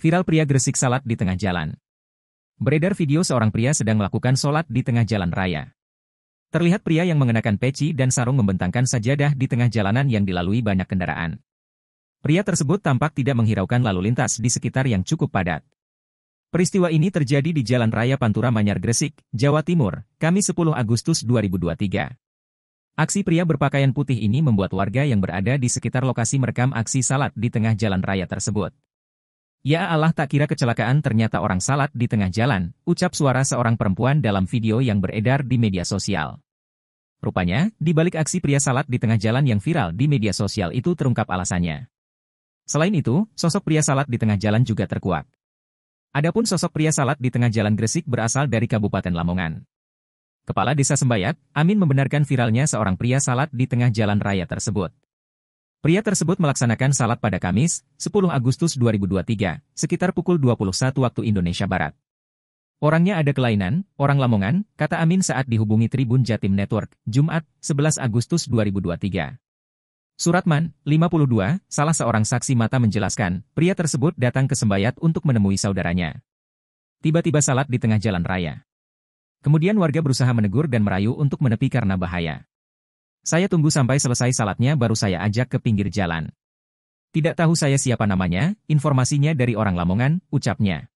Viral pria Gresik salat di tengah jalan. Beredar video seorang pria sedang melakukan salat di tengah jalan raya. Terlihat pria yang mengenakan peci dan sarung membentangkan sajadah di tengah jalanan yang dilalui banyak kendaraan. Pria tersebut tampak tidak menghiraukan lalu lintas di sekitar yang cukup padat. Peristiwa ini terjadi di Jalan Raya Pantura Manyar Gresik, Jawa Timur, Kamis 10 Agustus 2023. Aksi pria berpakaian putih ini membuat warga yang berada di sekitar lokasi merekam aksi salat di tengah jalan raya tersebut. Ya Allah tak kira kecelakaan ternyata orang salat di tengah jalan, ucap suara seorang perempuan dalam video yang beredar di media sosial. Rupanya, di balik aksi pria salat di tengah jalan yang viral di media sosial itu terungkap alasannya. Selain itu, sosok pria salat di tengah jalan juga terkuat. Adapun sosok pria salat di tengah jalan Gresik berasal dari Kabupaten Lamongan. Kepala Desa Sembayat, Amin membenarkan viralnya seorang pria salat di tengah jalan raya tersebut. Pria tersebut melaksanakan salat pada Kamis, 10 Agustus 2023, sekitar pukul 21 waktu Indonesia Barat. Orangnya ada kelainan, orang Lamongan, kata Amin saat dihubungi Tribun Jatim Network, Jumat, 11 Agustus 2023. Suratman, 52, salah seorang saksi mata menjelaskan, pria tersebut datang ke sembayat untuk menemui saudaranya. Tiba-tiba salat di tengah jalan raya. Kemudian warga berusaha menegur dan merayu untuk menepi karena bahaya. Saya tunggu sampai selesai salatnya baru saya ajak ke pinggir jalan. Tidak tahu saya siapa namanya, informasinya dari orang Lamongan, ucapnya.